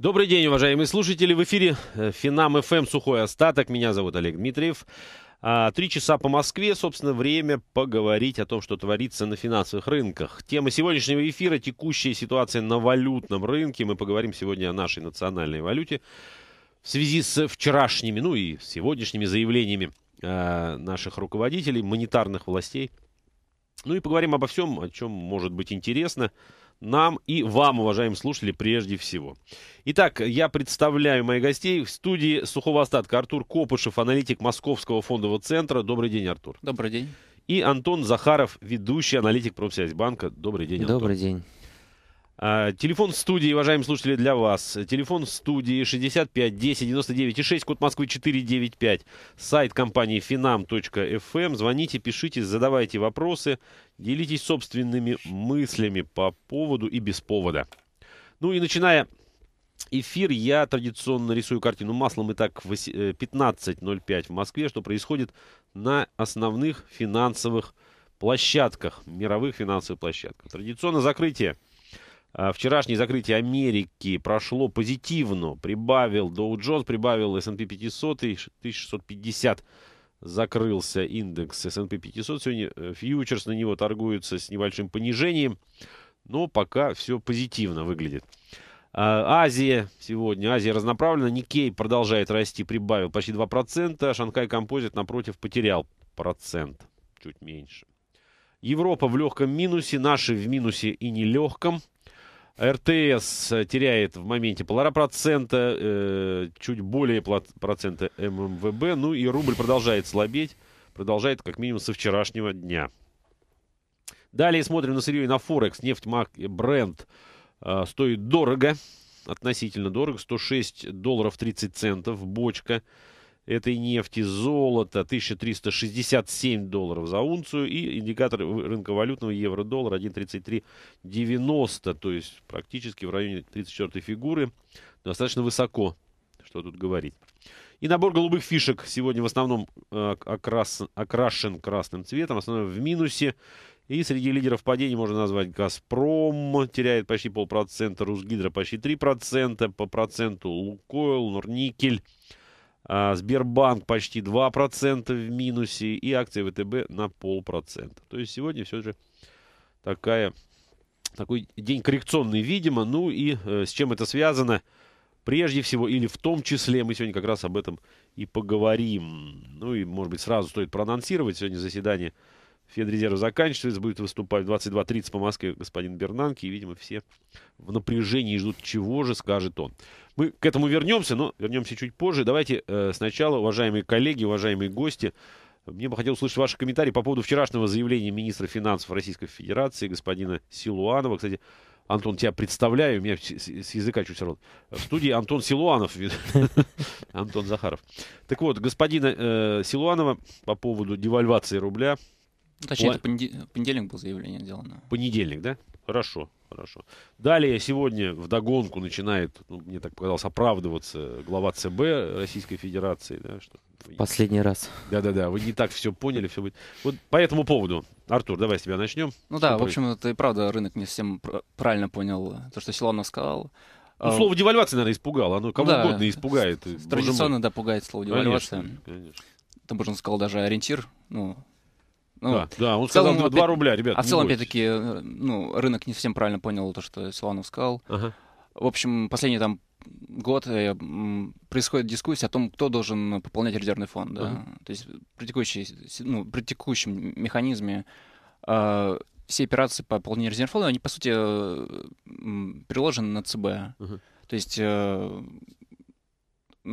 Добрый день, уважаемые слушатели. В эфире э, Финам ФМ эм «Сухой остаток». Меня зовут Олег Дмитриев. А, три часа по Москве, собственно, время поговорить о том, что творится на финансовых рынках. Тема сегодняшнего эфира – текущая ситуация на валютном рынке. Мы поговорим сегодня о нашей национальной валюте в связи с вчерашними, ну и сегодняшними заявлениями э, наших руководителей, монетарных властей. Ну и поговорим обо всем, о чем может быть интересно – нам и вам, уважаемые слушатели, прежде всего. Итак, я представляю моих гостей в студии сухого остатка. Артур Копышев, аналитик Московского фондового центра. Добрый день, Артур. Добрый день. И Антон Захаров, ведущий аналитик Промсвязьбанка. Добрый день, Антон. Добрый день. А, телефон студии, уважаемые слушатели, для вас. Телефон студии 65 10 99 и 6, код Москвы 495. Сайт компании finam.fm. Эм. Звоните, пишите, задавайте вопросы, делитесь собственными мыслями по поводу и без повода. Ну и начиная эфир, я традиционно рисую картину маслом. Итак, 15.05 э, в Москве, что происходит на основных финансовых площадках, мировых финансовых площадках. Традиционно закрытие – а, вчерашнее закрытие Америки прошло позитивно. Прибавил Dow Jones, прибавил S&P 500, 1650 закрылся индекс S&P 500. Сегодня э, фьючерс на него торгуется с небольшим понижением, но пока все позитивно выглядит. А, Азия сегодня, Азия разноправлена. Никей продолжает расти, прибавил почти 2%. Шанхай Композит, напротив, потерял процент, чуть меньше. Европа в легком минусе, наши в минусе и нелегком. РТС э, теряет в моменте полтора процента, э, чуть более процента ММВБ. Ну и рубль продолжает слабеть. Продолжает как минимум со вчерашнего дня. Далее смотрим на сырье и на Форекс. Нефть, мак, э, бренд э, стоит дорого. Относительно дорого. 106 долларов 30 центов Бочка этой нефти, золото 1367 долларов за унцию и индикатор рынка валютного евро-доллар 1.3390, то есть практически в районе 34 фигуры, достаточно высоко, что тут говорить. И набор голубых фишек сегодня в основном э, окрас, окрашен красным цветом, в основном в минусе. И среди лидеров падения можно назвать «Газпром», теряет почти полпроцента, «Русгидро» почти 3%, по проценту «Лукойл», «Норникель», а, Сбербанк почти 2% в минусе и акции ВТБ на полпроцента. То есть сегодня все же такая, такой день коррекционный, видимо. Ну и э, с чем это связано? Прежде всего, или в том числе, мы сегодня как раз об этом и поговорим. Ну и, может быть, сразу стоит проанонсировать. Сегодня заседание Федрезерва заканчивается, будет выступать в 22.30 по Москве господин Бернанки. И, видимо, все в напряжении ждут, чего же скажет он. Мы к этому вернемся, но вернемся чуть позже. Давайте э, сначала, уважаемые коллеги, уважаемые гости, мне бы хотел услышать ваши комментарии по поводу вчерашнего заявления министра финансов Российской Федерации, господина Силуанова. Кстати, Антон, тебя представляю, у меня с, с языка чуть рот. В студии Антон Силуанов, Антон Захаров. Так вот, господина э, Силуанова по поводу девальвации рубля. Точнее, это понедельник было заявление сделано. Понедельник, да? Хорошо, хорошо. Далее сегодня в догонку начинает, ну, мне так показалось, оправдываться глава ЦБ Российской Федерации. Да, что... Последний раз. Да-да-да, вы не так все поняли. Все будет... Вот по этому поводу, Артур, давай с тебя начнем. Ну что да, в общем, это и правда рынок не совсем правильно понял то, что Силанов сказал. Ну, а, слово девальвация, наверное, испугало. Оно кому да, угодно испугает. Традиционно, да, пугает слово девальвация. Конечно, конечно. Там, он сказал, даже ориентир, ну, ну, да, да, он сказал целом, 2 рубля, ребят. А в целом, опять-таки, ну, рынок не совсем правильно понял то, что Силанов сказал. Ага. В общем, последний там год э, происходит дискуссия о том, кто должен пополнять резервный фонд. Да? Ага. То есть при, текущей, ну, при текущем механизме э, все операции по пополнению резервного фонда, они, по сути, э, переложены на ЦБ. Ага. То есть э,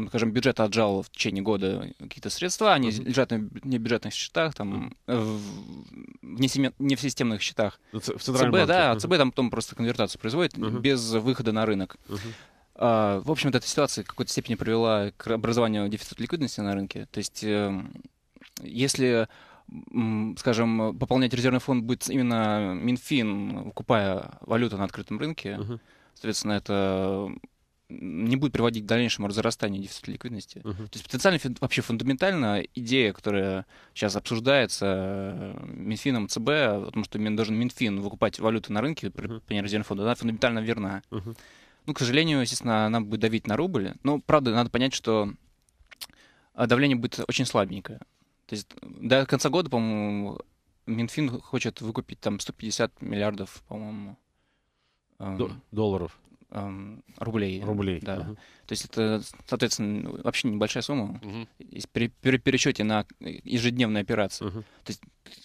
скажем, бюджет отжал в течение года какие-то средства, они mm-hmm. лежат на небюджетных счетах, там, mm-hmm. в, несеме, не в системных счетах. В ЦБ, банке. да, mm-hmm. ЦБ там потом просто конвертацию производит mm-hmm. без выхода на рынок. Mm-hmm. А, в общем эта ситуация в какой-то степени привела к образованию дефицита ликвидности на рынке. То есть, эм, если скажем, пополнять резервный фонд будет именно Минфин, купая валюту на открытом рынке. Uh-huh. Соответственно, это не будет приводить к дальнейшему разрастанию дефицита ликвидности. Uh-huh. То есть потенциально вообще фундаментально идея, которая сейчас обсуждается э, Минфином ЦБ, о том, что должен Минфин выкупать валюту на рынке при uh-huh. понижении фонда, она фундаментально верна. Uh-huh. Ну, к сожалению, естественно, она будет давить на рубль. Но, правда, надо понять, что э, давление будет очень слабенькое. То есть до конца года, по-моему, Минфин хочет выкупить там 150 миллиардов, по-моему. До- эм, долларов рублей. Рублей. Да. Угу. То есть это, соответственно, вообще небольшая сумма угу. при, при пересчете на э, ежедневные операции. Угу. То есть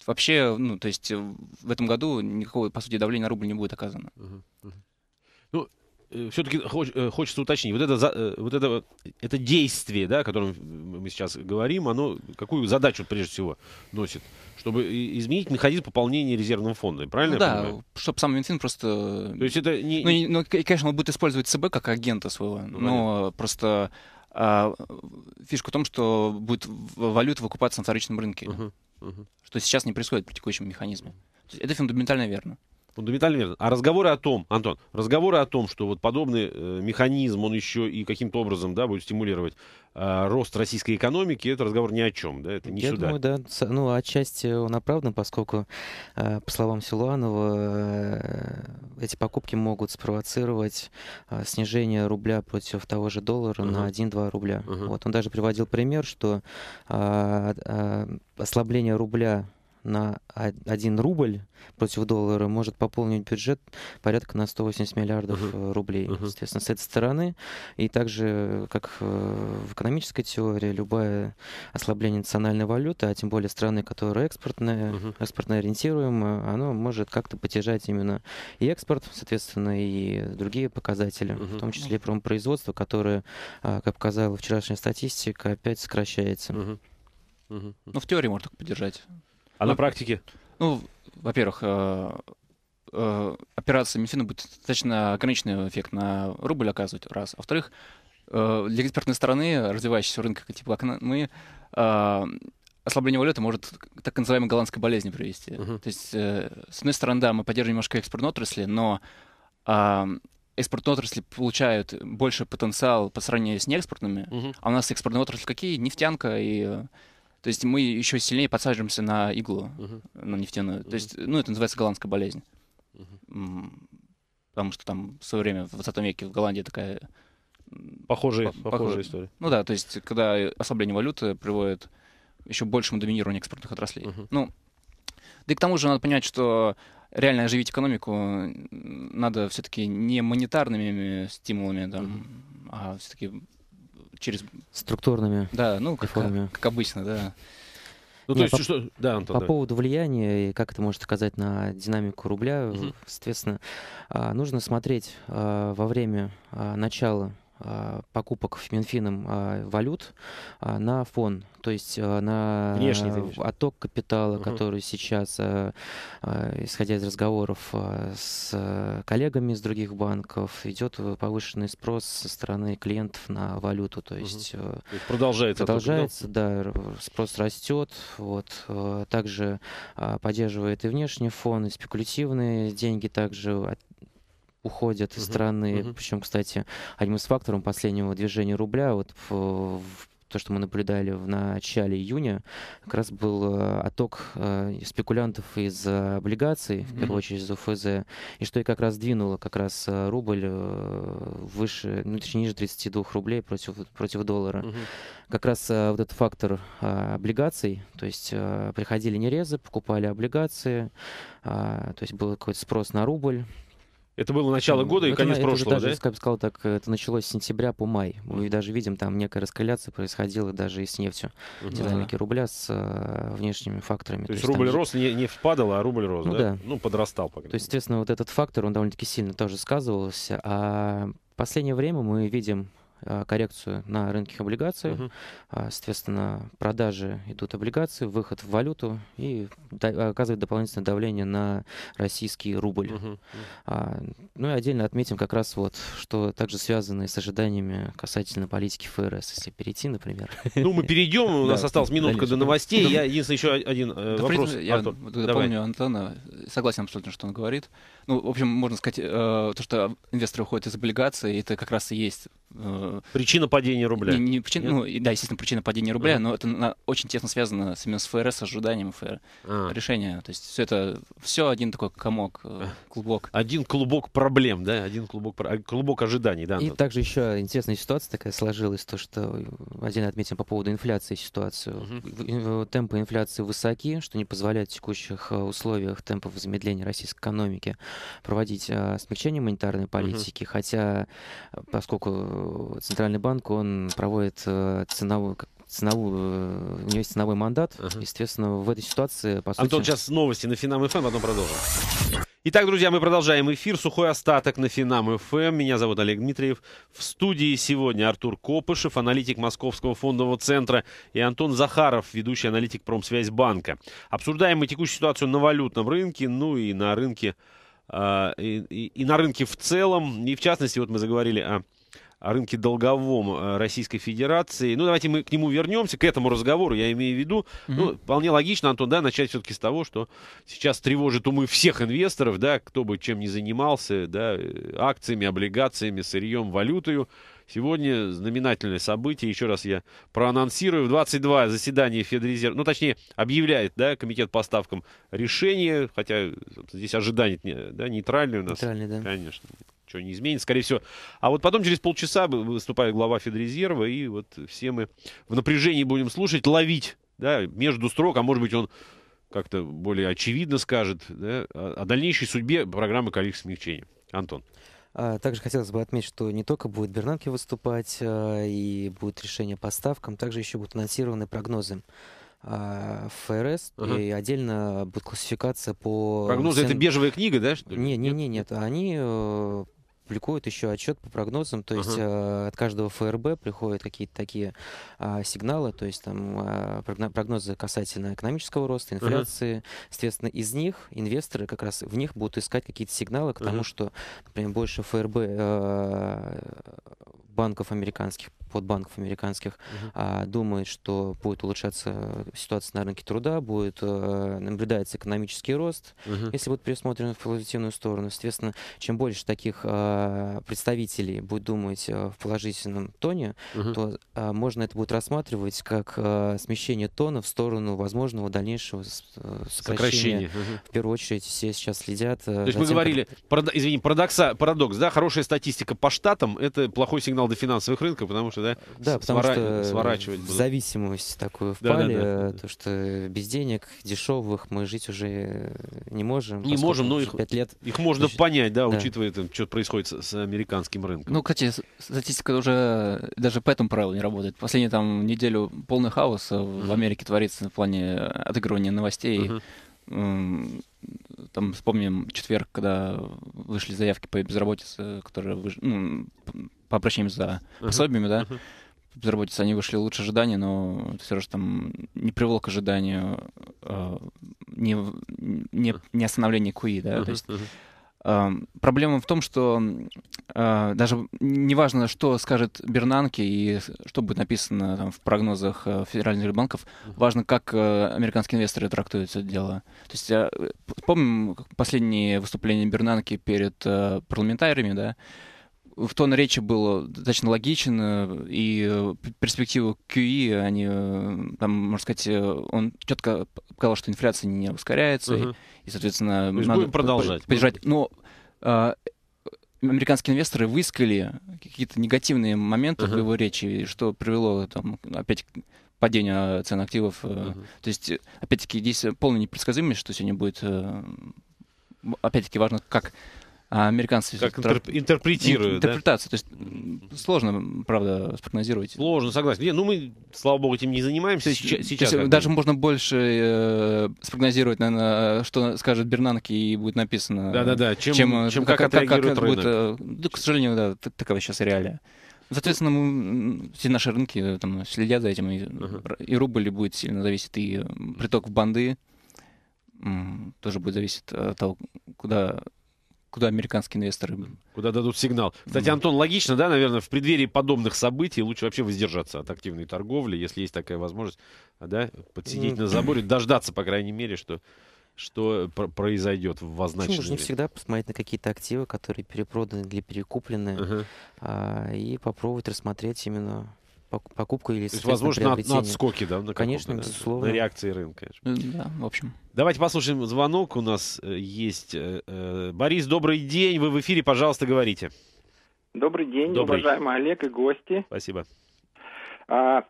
вообще, ну, то есть э, в этом году никакого, по сути, давления на рубль не будет оказано. Угу. Угу. Ну, Э, все-таки хоч, э, хочется уточнить, вот это, э, вот это, это действие, да, о котором мы сейчас говорим, оно какую задачу прежде всего носит? Чтобы изменить механизм пополнения резервного фонда, правильно? Ну, да, понимаю? чтобы сам Минфин просто... То есть это не... Ну, ну, конечно, он будет использовать ЦБ как агента своего, ну, но понятно. просто а, фишка в том, что будет валюта выкупаться на вторичном рынке. Uh-huh, uh-huh. Что сейчас не происходит при текущем механизме. Это фундаментально верно. Фундаментально верно. А разговоры о том, Антон, разговоры о том, что вот подобный э, механизм, он еще и каким-то образом да, будет стимулировать э, рост российской экономики, это разговор ни о чем, да, это не Я сюда. думаю, да, ну, отчасти он оправдан, поскольку, э, по словам Силуанова, э, эти покупки могут спровоцировать э, снижение рубля против того же доллара uh-huh. на 1-2 рубля. Uh-huh. Вот, он даже приводил пример, что э, э, ослабление рубля на 1 рубль против доллара может пополнить бюджет порядка на 180 миллиардов uh-huh. рублей, uh-huh. естественно, с этой стороны. И также, как э, в экономической теории, любое ослабление национальной валюты, а тем более страны, которые экспортные, uh-huh. экспортно ориентируемые, оно может как-то потяжать именно и экспорт, соответственно, и другие показатели, uh-huh. в том числе промпроизводство, которое, а, как показала вчерашняя статистика, опять сокращается. Uh-huh. Uh-huh. Ну, в теории можно так поддержать. А на ну, практике? Ну, во-первых, э, э, операция Минфина будет достаточно ограниченный эффект на рубль оказывать, раз. во-вторых, э, для экспертной стороны, развивающегося рынка, типа как мы, ослабление валюты может к так называемой голландской болезни привести. Uh-huh. То есть, с одной стороны, да, мы поддерживаем немножко экспортной отрасли, но а, экспортные отрасли получают больше потенциал по сравнению с неэкспортными, uh-huh. а у нас экспортные отрасли какие? Нефтянка и то есть мы еще сильнее подсаживаемся на иглу, uh-huh. на нефтяную. Uh-huh. То есть, ну, это называется голландская болезнь. Uh-huh. Потому что там в свое время, в 20 веке в Голландии такая... похожая по- похожая похож... история. Ну да, то есть, когда ослабление валюты приводит к еще большему доминированию экспортных отраслей. Uh-huh. Ну, да и к тому же надо понять, что реально оживить экономику надо все-таки не монетарными стимулами, там, uh-huh. а все-таки через... Структурными Да, ну, как, как, обычно, да. Ну, Нет, то есть, по, что... да, Антон, по давай. поводу влияния и как это может оказать на динамику рубля, угу. соответственно, а, нужно смотреть а, во время а, начала Э, покупок Минфином э, валют э, на фон, то есть на Внешний, отток капитала, угу. который сейчас, исходя из разговоров с коллегами из других банков, идет повышенный спрос со стороны клиентов на валюту, то есть угу. продолжается, продолжается, да? да, спрос растет, вот также поддерживает и внешний фон, и спекулятивные деньги также уходят из uh-huh, страны. Uh-huh. Причем, кстати, одним из факторов последнего движения рубля вот в, в то, что мы наблюдали в начале июня, как раз был э, отток э, спекулянтов из облигаций, в первую очередь из УФЗ, и что и как раз двинуло как раз э, рубль э, выше, ну, точнее, ниже 32 рублей против, против доллара. Угу. Как раз э, вот этот фактор э, облигаций, то есть приходили нерезы, покупали облигации, то есть был какой-то спрос на рубль, это было начало года это, и конец это, прошлого, это даже, да? Я бы сказал так, это началось с сентября по май. Мы mm-hmm. даже видим, там некая раскаляция происходила даже и с нефтью. Mm-hmm. Динамики рубля с э, внешними факторами. То, то есть рубль там... рос, не, нефть падала, а рубль рос, ну, да? да? Ну, подрастал. По то есть, соответственно, вот этот фактор, он довольно-таки сильно тоже сказывался. А в последнее время мы видим а, коррекцию на рынке облигаций. Угу. Соответственно, продажи идут облигации, выход в валюту и оказывает дополнительное давление на российский рубль. Угу. Ну и отдельно отметим как раз вот, что также связано с ожиданиями касательно политики ФРС, если перейти, например. Ну, мы перейдем, у нас осталась минутка до новостей. Я, единственное, еще один э, вопрос. Я помню Антона, согласен абсолютно, что он говорит. Ну, в общем, можно сказать, э, то, что инвесторы уходят из облигаций, это как раз и есть э, Причина падения рубля. Не, не причина, ну, да, естественно, причина падения рубля, а. но это на, очень тесно связано с, именно с ФРС, с ожиданием ФР. А. Решения. То есть все это, все один такой комок, э, а. клубок. Один клубок проблем, да? Один клубок, клубок ожиданий, да? И Антон? также еще интересная ситуация такая сложилась, то, что один отметим по поводу инфляции ситуацию. Угу. Темпы инфляции высоки, что не позволяет в текущих э, условиях темпов замедления российской экономики проводить э, смягчение монетарной политики, угу. хотя поскольку Центральный банк, он проводит ценовую, э, ценовую, э, у него есть ценовой мандат. Uh-huh. Естественно, в этой ситуации, по сути... сейчас новости на Финам ФМ, эм, потом продолжим. Итак, друзья, мы продолжаем эфир. Сухой остаток на Финам ФМ. Эм. Меня зовут Олег Дмитриев. В студии сегодня Артур Копышев, аналитик Московского фондового центра, и Антон Захаров, ведущий аналитик Промсвязьбанка. Обсуждаем мы текущую ситуацию на валютном рынке, ну и на рынке, э, и, и, и на рынке в целом. И в частности, вот мы заговорили о о рынке долговом э, Российской Федерации. Ну, давайте мы к нему вернемся, к этому разговору, я имею в виду. Mm-hmm. Ну, вполне логично, Антон, да, начать все-таки с того, что сейчас тревожит умы всех инвесторов, да, кто бы чем ни занимался, да, э, акциями, облигациями, сырьем, валютою. Сегодня знаменательное событие, еще раз я проанонсирую, в 22 заседание Федрезерва, ну, точнее, объявляет, да, комитет по ставкам решение, хотя здесь ожидание, да, нейтральное у нас. Нейтральное, да. Конечно ничего не изменится, скорее всего. А вот потом через полчаса выступает глава Федрезерва, и вот все мы в напряжении будем слушать, ловить, да, между строк, а может быть он как-то более очевидно скажет да, о дальнейшей судьбе программы количественных смягчения. Антон. А, также хотелось бы отметить, что не только будет Бернанки выступать а, и будет решение по ставкам, также еще будут анонсированы прогнозы а, ФРС, ага. и отдельно будет классификация по... Прогнозы это бежевая книга, да? Что ли? Не, не, не, нет. Они э, публикуют еще отчет по прогнозам, то есть uh-huh. э, от каждого ФРБ приходят какие-то такие э, сигналы, то есть там э, прогнозы касательно экономического роста, инфляции. Uh-huh. Соответственно, из них инвесторы как раз в них будут искать какие-то сигналы к тому, uh-huh. что, например, больше ФРБ э, банков американских, под банков американских, угу. а, думает, что будет улучшаться ситуация на рынке труда, будет а, наблюдается экономический рост, угу. если будет пересмотрен в позитивную сторону. Соответственно, чем больше таких а, представителей будет думать а, в положительном тоне, угу. то а, можно это будет рассматривать как а, смещение тона в сторону возможного дальнейшего сокращения. сокращения. Угу. В первую очередь все сейчас следят. То есть мы говорили, как... парад... извини, парадокса, парадокс, да, хорошая статистика по штатам, это плохой сигнал канал до финансовых рынков, потому что, да, да потому свора... что сворачивать будут. зависимость такую впали, да, да, да. то, что без денег, дешевых, мы жить уже э, не можем. Не можем, но их, 5 лет... их можно еще... понять, да, да, учитывая, там, что происходит с, с американским рынком. Ну, кстати, статистика уже даже по этому правилу не работает. Последнюю там неделю полный хаос в Америке творится в плане отыгрывания новостей. Uh-huh там вспомним четверг, когда вышли заявки по безработице, которые ну, по обращению за пособиями, да, uh они вышли лучше ожиданий, но все же там не привело к ожиданию, э, не, не, не остановление КУИ, да, то есть... uh проблема в том, что uh, даже неважно, что скажет Бернанке и что будет написано там, в прогнозах uh, федеральных банков, важно, как э, американские инвесторы трактуют это дело. То есть э, помним последние выступления Бернанки перед парламентариями, да, в тон речи был достаточно логичен, э, и э, перспективы QE, они, э, там, можно сказать, он четко показал, что инфляция не ускоряется, угу. и, и, соответственно, То есть надо будем продолжать. Поддержать. Но а, американские инвесторы выискали какие-то негативные моменты угу. в его речи, что привело там, опять к падению цен активов. Угу. То есть, опять-таки, здесь полная непредсказуемость, что сегодня будет опять-таки важно, как а американцы... Как интер... интерпретируют, Интерпретация. Да? То есть сложно, правда, спрогнозировать. Сложно, согласен. Не, ну, мы, слава богу, этим не занимаемся сейчас. сейчас есть, даже можно больше э, спрогнозировать, наверное, что скажет Бернанки и будет написано. Да-да-да, чем, чем, чем как, как, как, как это будет. Э, да, к сожалению, да, такова сейчас реалия. Соответственно, мы, все наши рынки э, там, следят за этим, и, uh-huh. и рубль будет сильно зависеть, и приток в банды тоже будет зависеть от того, куда куда американские инвесторы... Куда дадут сигнал. Кстати, Антон, логично, да, наверное, в преддверии подобных событий лучше вообще воздержаться от активной торговли, если есть такая возможность, да, подсидеть на заборе, дождаться, по крайней мере, что что произойдет в означенном Нужно всегда посмотреть на какие-то активы, которые перепроданы или перекуплены, uh-huh. и попробовать рассмотреть именно покупку или... То есть, возможно, на, на отскоки, да? На конечно, безусловно. На реакции рынка. конечно Да, в общем. Давайте послушаем звонок. У нас э, есть э, э, Борис, добрый день. Вы в эфире, пожалуйста, говорите. Добрый день, добрый. уважаемый Олег и гости. Спасибо. А,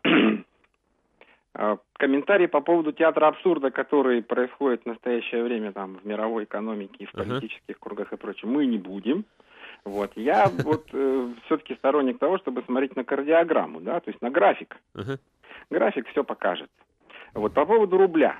а комментарий по поводу театра абсурда, который происходит в настоящее время там в мировой экономике, и в политических uh-huh. кругах и прочем, мы не будем. Вот. Я вот э, все-таки сторонник того, чтобы смотреть на кардиограмму, да, то есть на график. Uh-huh. График все покажет. Вот по поводу рубля.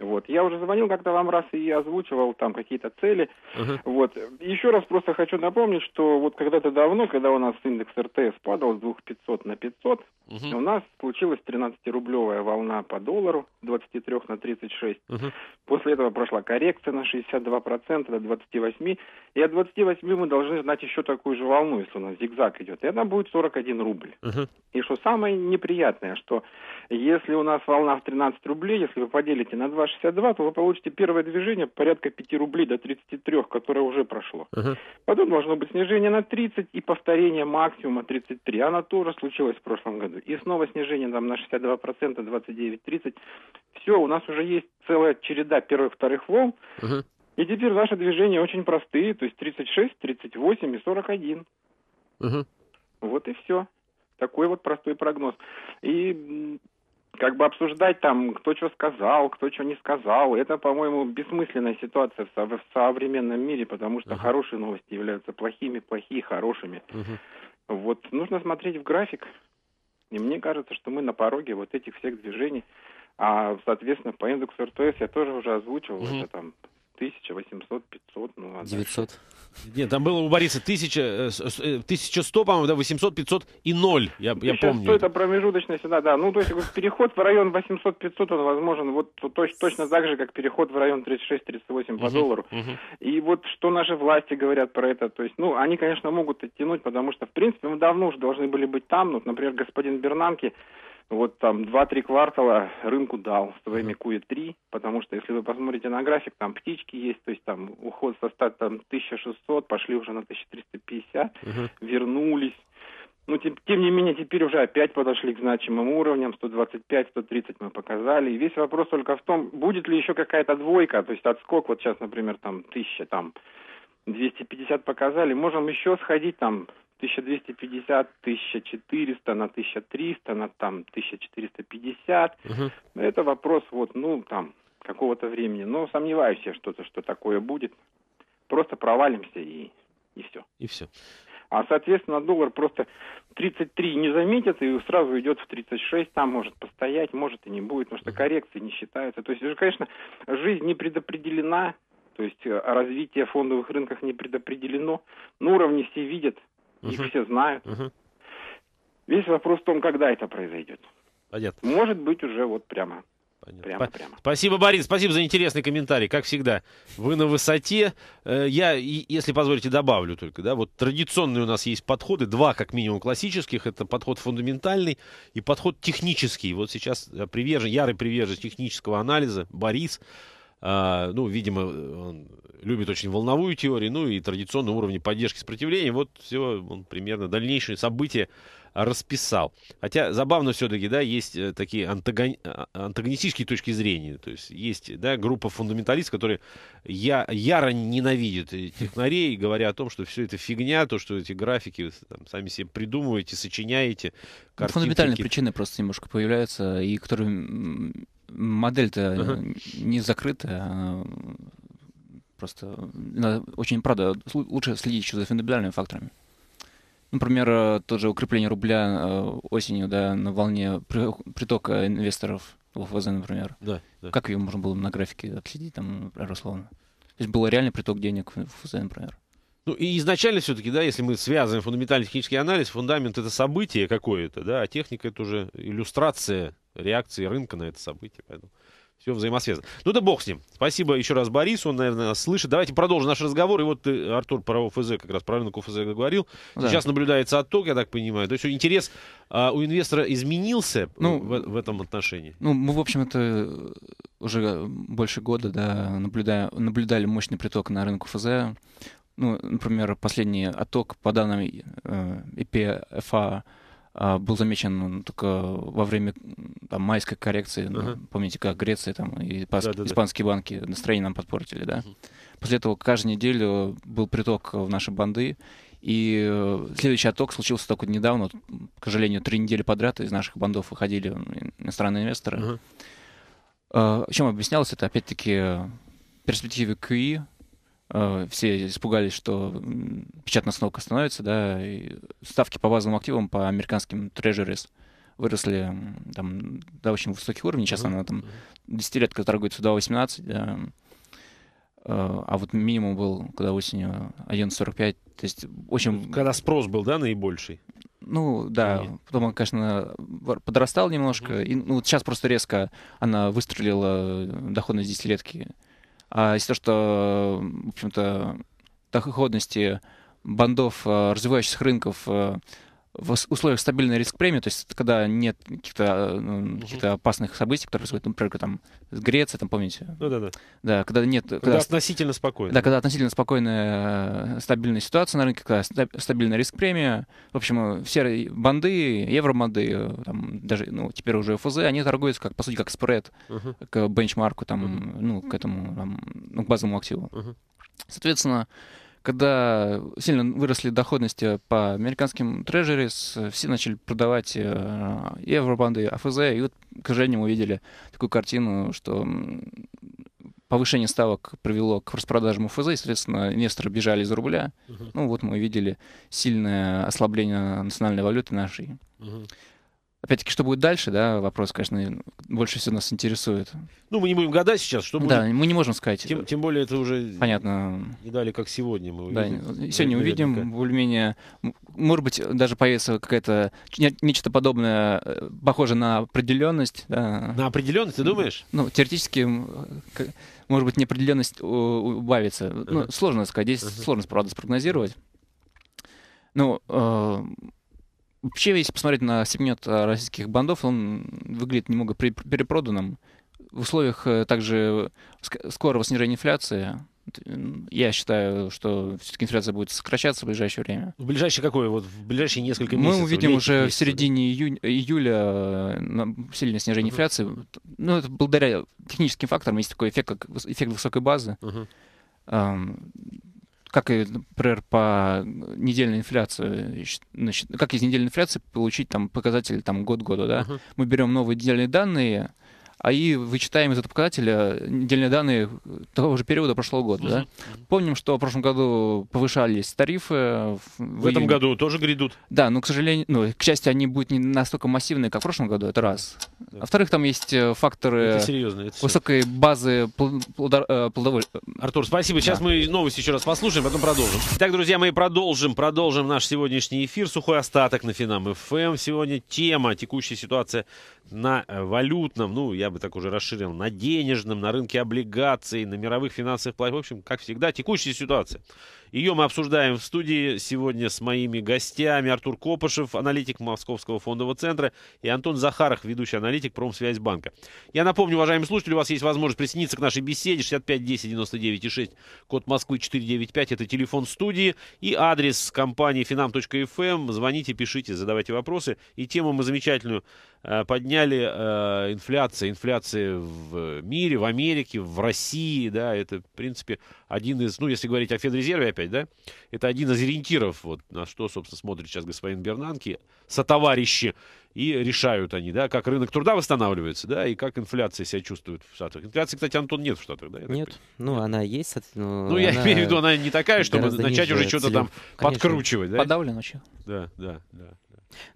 Вот. Я уже звонил как-то вам раз и озвучивал там какие-то цели. Uh-huh. Вот. Еще раз просто хочу напомнить, что вот когда-то давно, когда у нас индекс РТС падал с 2500 на 500, uh-huh. у нас случилась 13-рублевая волна по доллару, 23 на 36. Uh-huh. После этого прошла коррекция на 62% до 28. И от 28 мы должны знать еще такую же волну, если у нас зигзаг идет. И она будет 41 рубль. Uh-huh. И что самое неприятное, что если у нас волна в 13 рублей, если вы поделите на 2, 62, то вы получите первое движение порядка 5 рублей до 33, которое уже прошло. Uh-huh. Потом должно быть снижение на 30 и повторение максимума 33. Она тоже случилась в прошлом году. И снова снижение там на 62%, 29-30. Все, у нас уже есть целая череда первых-вторых волн. Uh-huh. И теперь наши движения очень простые, то есть 36, 38 и 41. Угу. Вот и все. Такой вот простой прогноз. И как бы обсуждать там, кто что сказал, кто что не сказал. Это, по-моему, бессмысленная ситуация в, со в современном мире, потому что uh-huh. хорошие новости являются плохими, плохие хорошими. Uh-huh. Вот нужно смотреть в график. И мне кажется, что мы на пороге вот этих всех движений. А, соответственно, по индексу РТС я тоже уже озвучивал, uh-huh. это там Тысяча, восемьсот, пятьсот, ну а 900. Нет, там было у Бориса тысяча э, э, тысяча сто по-моему, да, восемьсот пятьсот и ноль я, я Сейчас помню. Что это промежуточная сюда да. Ну, то есть переход в район восемьсот пятьсот он возможен вот точ, точно так же, как переход в район тридцать шесть тридцать восемь по угу, доллару. Угу. И вот что наши власти говорят про это, то есть, ну, они, конечно, могут оттянуть, потому что, в принципе, мы давно уже должны были быть там. Ну, например, господин Бернанки вот там 2-3 квартала рынку дал, СВМИКУе 3, потому что если вы посмотрите на график, там птички есть, то есть там уход со стат там 1600, пошли уже на 1350, угу. вернулись. Ну, тем, тем не менее, теперь уже опять подошли к значимым уровням, 125-130 мы показали. И весь вопрос только в том, будет ли еще какая-то двойка, то есть отскок, вот сейчас, например, там 1000, там 250 показали, можем еще сходить там 1250, 1400 на 1300, на там 1450. Угу. Это вопрос вот, ну, там, какого-то времени. Но сомневаюсь я что-то, что такое будет. Просто провалимся и, и все. И все. А, соответственно, доллар просто 33 не заметит и сразу идет в 36, там может постоять, может и не будет, потому что коррекции не считаются. То есть, конечно, жизнь не предопределена, то есть э, а развитие фондовых рынков не предопределено, но ну, уровни все видят, uh-huh. их все знают. Uh-huh. Весь вопрос в том, когда это произойдет. Понятно. Может быть, уже вот прямо. Понятно. Прямо, прямо. Спасибо, Борис, спасибо за интересный комментарий. Как всегда, вы на высоте. Э, я, если позволите, добавлю только. Да, вот традиционные у нас есть подходы, два как минимум классических. Это подход фундаментальный и подход технический. Вот сейчас э, привержен, ярый привержен технического анализа Борис. А, ну, видимо, он любит очень волновую теорию, ну и традиционные уровни поддержки сопротивления. Вот все, он примерно дальнейшие события расписал. Хотя забавно все-таки, да, есть э, такие антагони... А, антагонистические точки зрения. То есть есть, да, группа фундаменталистов, которые я... яро ненавидят технарей, говоря о том, что все это фигня, то, что эти графики там, сами себе придумываете, сочиняете. Картинки. Фундаментальные причины просто немножко появляются, и которые Модель-то uh-huh. не закрытая, она просто... Надо очень, правда, лучше следить еще за фундаментальными факторами. Например, э, тот же укрепление рубля э, осенью, да, на волне притока инвесторов в ОФЗ, например. Да, да. Как ее можно было на графике отследить, там, условно? То есть был реальный приток денег в ФЗ, например. Ну, и изначально все-таки, да, если мы связываем фундаментальный технический анализ, фундамент это событие какое-то, да, а техника это уже иллюстрация реакции рынка на это событие. Поэтому все взаимосвязано. Ну да бог с ним. Спасибо еще раз Борис он, наверное, нас слышит. Давайте продолжим наш разговор. И вот ты, э, Артур про ОФЗ как раз про рынок ОФЗ говорил. Да. Сейчас наблюдается отток, я так понимаю. То есть интерес а, у инвестора изменился э, ну, в, в этом отношении? Ну, мы, в общем, это уже э, больше года да, наблюдая, наблюдали мощный приток на рынок ОФЗ ну, например, последний отток по данным EPFA э, а, был замечен ну, только во время там, майской коррекции. Uh-huh. Ну, помните, как Греция там, и пас- испанские банки настроение нам подпортили. Да? Uh-huh. После этого каждую неделю был приток в наши банды. И э, следующий отток случился только недавно. К сожалению, три недели подряд из наших бандов выходили иностранные инвесторы. Uh-huh. Э, Чем объяснялось это? Опять-таки, перспективы КИ Э, все испугались, что печатная становка становится, да, и ставки по базовым активам, по американским трежерис выросли там до очень высоких уровней. Сейчас mm-hmm. она там десятилетка торгуется до 18, да. Э, а вот минимум был, когда осенью 1,45, то есть очень... Когда спрос был, да, наибольший? Ну, да. Нет. Потом он, конечно, подрастал немножко. Mm-hmm. И, ну, вот сейчас просто резко она выстрелила доходность десятилетки а, из-за того, что, в общем-то, доходности бандов а, развивающихся рынков а, в условиях стабильной риск-премии, то есть когда нет каких-то э, ну, каких опасных событий, которые происходят, например, там с Грецией, там помните? Ну да, да. Да, когда нет. Когда, когда относительно спокойно. Да, когда относительно спокойная э, стабильная ситуация на рынке, когда стабильная риск-премия, в общем, э, все банды, евробанды, там, даже ну теперь уже ФЗ, они торгуются как по сути как спред uh-huh. к бенчмарку, там, uh-huh. ну к этому, там, ну, к базовому активу. Uh-huh. Соответственно, когда сильно выросли доходности по американским трежерис, все начали продавать э, евробанды, АФЗ, и вот, к сожалению, мы увидели такую картину, что повышение ставок привело к распродажам УФЗ, и, соответственно, инвесторы бежали из рубля. Uh-huh. Ну вот мы видели сильное ослабление национальной валюты нашей. Uh-huh. Опять-таки, что будет дальше, да, вопрос, конечно, больше всего нас интересует. Ну, мы не будем гадать сейчас, что будет. Да, мы не можем сказать. Тем, тем более это уже Понятно. не дали, как сегодня мы увидим. Да, сегодня наверняка. увидим, более-менее, может быть, даже появится какая-то, нечто подобное, э, похоже на определенность. Да. На определенность, ты думаешь? Ну, теоретически, может быть, неопределенность э, убавится. Uh-huh. сложно сказать, здесь uh сложно, правда, спрогнозировать. Ну, э, Вообще, если посмотреть на сегмент э, российских бандов, он выглядит немного перепроданным. В условиях э, также скорого снижения инфляции, я считаю, что все-таки инфляция будет сокращаться в ближайшее время. В ближайшее какое? Вот в ближайшие несколько месяцев? Мы увидим уже месяцев, в середине июня, июля э, сильное снижение uh-huh. инфляции. Ну, это благодаря техническим факторам. Есть такой эффект, как эффект высокой базы. Uh-huh как, например, по недельной инфляции, значит, как из недельной инфляции получить там показатели там год году, да? Uh-huh. Мы берем новые недельные данные, а и вычитаем из этого показателя недельные данные того же периода прошлого года. Да? Помним, что в прошлом году повышались тарифы. Э, в, в этом году тоже грядут. Да, но, к сожалению, ну, к счастью, они будут не настолько массивные, как в прошлом году, это раз. Да. А во-вторых, там есть э, факторы это серьезно, это высокой все. базы э, плодовой. Артур, спасибо. Сейчас да. мы новости еще раз послушаем, потом продолжим. Итак, друзья мои, продолжим, продолжим наш сегодняшний эфир. Сухой остаток на Финам ФМ. Эм. Сегодня тема текущая ситуация на валютном, ну, я бы так уже расширил, на денежном, на рынке облигаций, на мировых финансовых платежах. В общем, как всегда, текущая ситуация. Ее мы обсуждаем в студии сегодня с моими гостями. Артур Копышев, аналитик Московского фондового центра, и Антон Захаров, ведущий аналитик Промсвязьбанка. Я напомню, уважаемые слушатели, у вас есть возможность присоединиться к нашей беседе. 65 10 99 6, код Москвы 495, это телефон студии. И адрес компании finam.fm. Эм. Звоните, пишите, задавайте вопросы. И тему мы замечательную э, подняли э, инфляция. Инфляция в мире, в Америке, в России, да, это, в принципе, один из, ну, если говорить о Федрезерве опять, да, это один из ориентиров, вот, на что, собственно, смотрит сейчас господин Бернанки, сотоварищи и решают они, да, как рынок труда восстанавливается, да, и как инфляция себя чувствует в Штатах. Инфляции, кстати, Антон, нет в Штатах, да? Нет, понимаю. ну она есть. Но ну, я имею в виду, она не такая, чтобы начать уже что-то там Конечно, подкручивать, да? Подавлена еще. Да, да, да.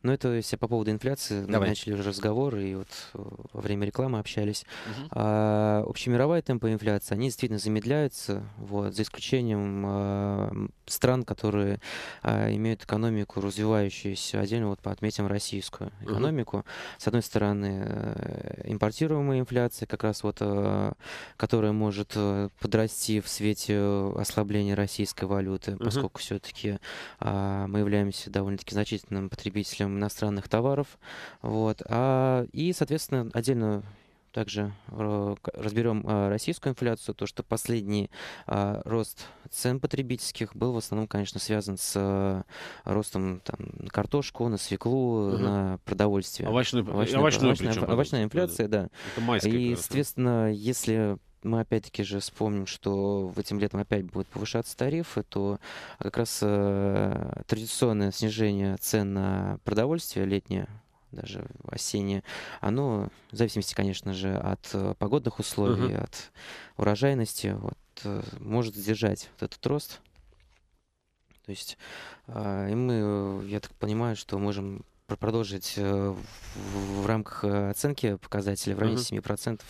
Ну, это если по поводу инфляции. Давай. Мы начали уже разговор, и вот э, во время рекламы общались. Угу. А, общемировые темпы инфляции, они действительно замедляются, вот, за исключением а, стран, которые а, имеют экономику развивающуюся. Отдельно вот отметим российскую экономику. Угу. С одной стороны, э, импортируемая инфляция, как раз вот, э, которая может э, подрасти в свете ослабления российской валюты, угу. поскольку все-таки а, мы являемся довольно-таки значительным потребителем иностранных товаров. Вот. А, и, соответственно, отдельно также э, разберем э, российскую инфляцию, то, что последний а, рост цен потребительских был в основном, конечно, связан с э, ростом там, на картошку, на свеклу, угу. на продовольствие. Овощной, овощной, овощной, овощной, причем, овощная инфляция, да. Это майская, И, соответственно, если мы опять-таки же вспомним, что в этим летом опять будут повышаться тарифы, то как раз э, традиционное снижение цен на продовольствие летнее даже осеннее, оно, в зависимости, конечно же, от э, погодных условий, угу. от урожайности, вот, э, может сдержать вот этот рост. То есть, а, и мы, я так понимаю, что можем продолжить э, в рамках оценки показателей в районе угу. 7%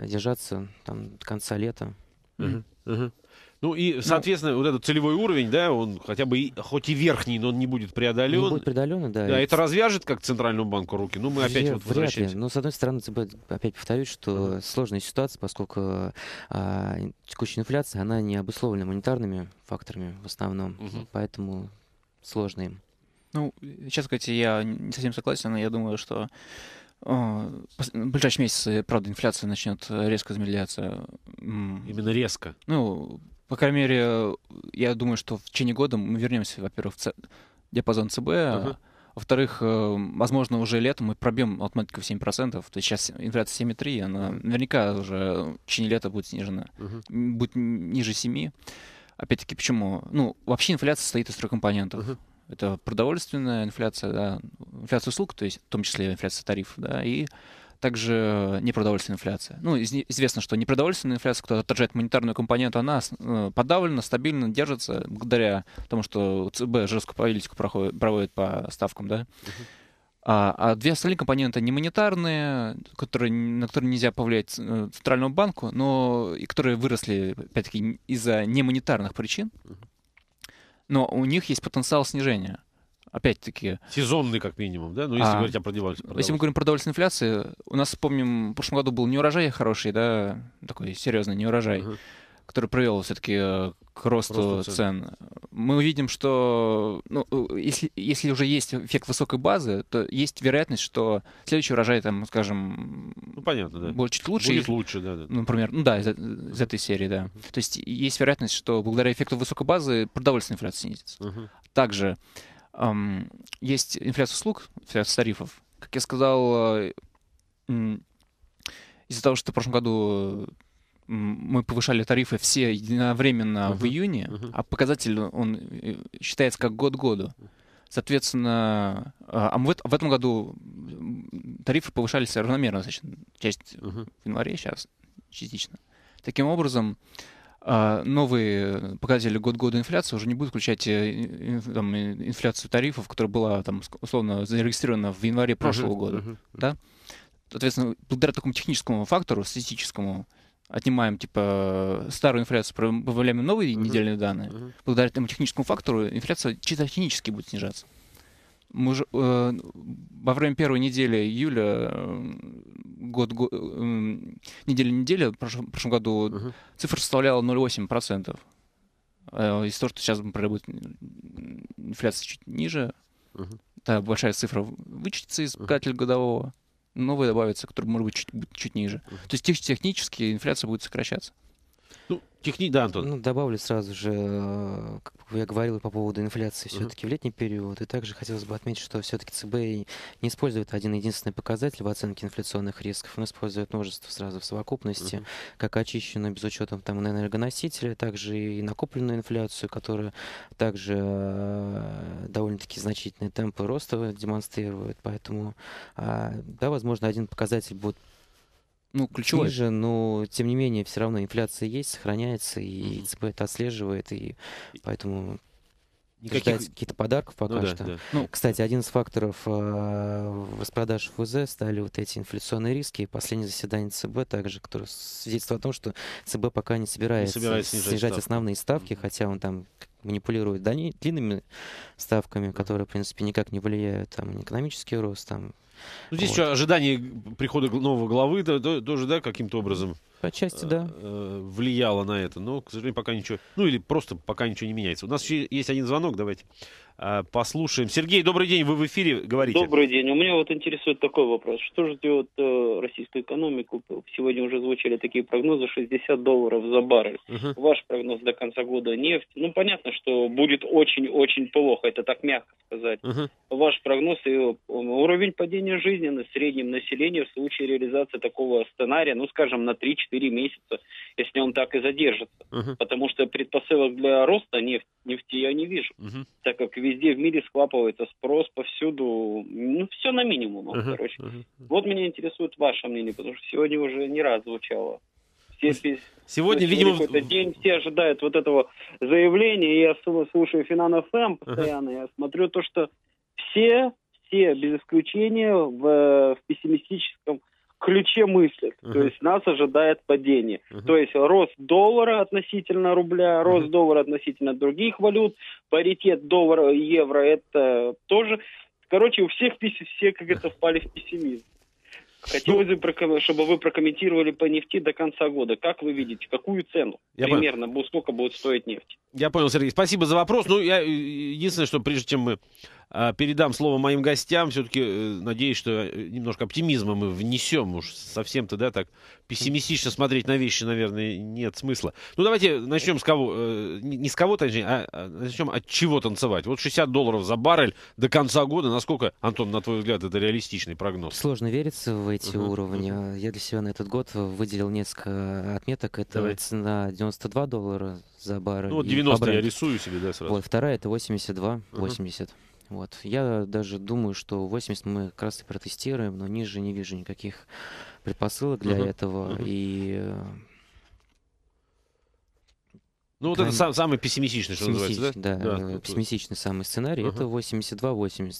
держаться там, до конца лета. Угу. Угу. Ну и, ну. соответственно, ну, вот этот целевой уровень, да, он хотя бы, и, хоть и верхний, но он не будет преодолен. Не ну, будет преодолен, да. Да, это развяжет как центральному банку руки, ну мы Вре- опять вот возвращаемся. Вряд ли. Но, с одной стороны, опять повторюсь, что uh сложная ситуация, поскольку а, текущая инфляция, она не обусловлена монетарными факторами в основном, uh поэтому сложно им. Ну, сейчас, кстати, я не совсем согласен, но я думаю, что в а, ближайшие месяцы, правда, инфляция начнет резко замедляться. Именно резко? Ну, по крайней мере, э, я думаю, что в течение года мы вернемся, во-первых, в ц... диапазон ЦБ, uh-huh. Во-вторых, э, возможно, уже летом мы пробьем отметку в 7%. То есть сейчас инфляция 7,3, она наверняка уже в течение лета будет снижена. Uh-huh. Будет ниже 7. Опять-таки, почему? Ну, вообще инфляция состоит из трех компонентов. Uh-huh. Это продовольственная инфляция, да, инфляция услуг, то есть в том числе инфляция тарифов, да, и также непродовольственная инфляция. Ну, известно, что непродовольственная инфляция, которая отражает монетарную компоненту, она э, подавлена, стабильно держится благодаря тому, что ЦБ жесткую политику проходит, проводит по ставкам, да. Uh-huh. А, а две остальные компоненты не монетарные, которые, на которые нельзя повлиять э, центральному банку, но и которые выросли, опять-таки, из-за немонетарных причин, но у них есть потенциал снижения опять-таки... Сезонный, как минимум, да? Ну, если а, говорить о продовольственной Если мы говорим про продовольственную инфляцию, у нас, помним, в прошлом году был неурожай хороший, да, такой серьезный неурожай, угу. который привел все-таки э, к росту цен. цен. Мы увидим, что ну, э, если, если уже есть эффект высокой базы, то есть вероятность, что следующий урожай, там, скажем, ну, понятно, да. будет чуть лучше. Будет и, лучше, да, да. Например, ну да, из, из этой серии, да. То есть есть вероятность, что благодаря эффекту высокой базы продовольственная инфляция снизится. uh Также есть инфляция услуг, инфляция тарифов. Как я сказал, э, из-за того, что в прошлом году мы повышали тарифы все единовременно uh-huh. в июне, uh-huh. а показатель он э, считается как год году. Соответственно, а, а в, в этом году тарифы повышались равномерно, значит, часть uh-huh. в январе, сейчас частично. Таким образом, а, новые показатели год года инфляции уже не будут включать э, э, там, э, инфляцию тарифов, которая была там условно зарегистрирована в январе прошлого uh-huh, года, uh-huh. да? Соответственно, благодаря такому техническому фактору, статистическому, отнимаем типа старую инфляцию, добавляем новые uh-huh, недельные данные. Uh-huh. Благодаря этому техническому фактору инфляция чисто технически будет снижаться муж, э, во время первой недели июля, э, год, год э, неделя неделя, в прошлом, прошлом году uh-huh. цифра составляла 0,8%. Э, из того, что сейчас будет инфляция чуть ниже, uh-huh. та большая цифра вычтется из показателя uh-huh. годового, новая добавится, которая может быть чуть, чуть ниже. Uh-huh. То есть технически инфляция будет сокращаться. Ну, техни... да, Антон. Ну, добавлю сразу же, э, как я говорил по поводу инфляции все-таки uh-huh. в летний период. И также хотелось бы отметить, что все-таки ЦБ не использует один единственный показатель в оценке инфляционных рисков. Он использует множество сразу в совокупности, uh-huh. как очищенную без учета там, на энергоносители, также и накопленную инфляцию, которая также э, довольно-таки значительные темпы роста демонстрирует. Поэтому, э, да, возможно, один показатель будет ну, ключевой. Ниже, но тем не менее, все равно инфляция есть, сохраняется, и mm ЦБ это отслеживает, и поэтому Никаких... ждать каких-то подарков пока ну, что. Да, да. Ну, Кстати, один из факторов э, распродаж ФУЗ стали вот эти инфляционные риски. И последнее заседание ЦБ также, которое свидетельствует о том, что ЦБ пока не собирается, не собирается снижать, снижать ставку. основные ставки, mm хотя он там манипулирует длинными ставками, которые, в принципе, никак не влияют там, на экономический рост, там, ну, здесь вот. что, ожидание прихода нового главы то, тоже, да, каким-то образом... По части, э, да. Э, влияло на это, но, к сожалению, пока ничего... Ну, или просто пока ничего не меняется. У нас еще есть один звонок, давайте э, послушаем. Сергей, добрый день, вы в эфире, говорите. Добрый день. У меня вот интересует такой вопрос. Что ждет э, российскую экономику? Сегодня уже звучали такие прогнозы, 60 долларов за баррель. Угу. Ваш прогноз до конца года нефть. Ну, понятно, что будет очень-очень плохо, это так мягко сказать. Угу. Ваш прогноз и уровень падения уровень жизненности в среднем населении в случае реализации такого сценария, ну, скажем, на 3-4 месяца, если он так и задержится. Uh-huh. Потому что предпосылок для роста нефти, нефти я не вижу, uh-huh. так как везде в мире схлапывается спрос повсюду, ну, все на минимум, uh-huh. короче. Uh-huh. Вот меня интересует ваше мнение, потому что сегодня уже не раз звучало все, сегодня, видимо, какой-то день все ожидают вот этого заявления. Я слушаю Финан ФМ эм постоянно, я смотрю то, что все все без исключения в, в пессимистическом ключе мыслят. Uh-huh. То есть нас ожидает падение. Uh-huh. То есть рост доллара относительно рубля, рост uh-huh. доллара относительно других валют, паритет доллара и евро это тоже. Короче, у всех все как это впали в пессимизм. Хотелось ну, бы, чтобы вы прокомментировали по нефти до конца года. Как вы видите, какую цену я примерно, понял. сколько будет стоить нефть? Я понял, Сергей. Спасибо за вопрос. Ну, я э, единственное, что прежде чем мы а, передам слово моим гостям. Все-таки э, надеюсь, что э, немножко оптимизма мы внесем. Уж совсем-то, да, так пессимистично смотреть на вещи, наверное, нет смысла. Ну, давайте начнем с кого... Э, не с кого, то а, а начнем от чего танцевать. Вот 60 долларов за баррель до конца года. Насколько, Антон, на твой взгляд, это реалистичный прогноз? Сложно вериться в эти uh-huh, уровни. Uh-huh. Я для себя на этот год выделил несколько отметок. Это Давай. цена 92 доллара за баррель. Ну, вот 90 я рисую себе, да, сразу. Вот, вторая — это 82, uh-huh. 80. Вот. Я даже думаю, что 80 мы как раз и протестируем, но ниже не вижу никаких предпосылок для uh-huh. этого. Uh-huh. И э, ну, вот Крайне... это сам, самый пессимистичный, что называется, да? Да, да э, пессимистичный самый сценарий. Uh-huh. Это 82-80.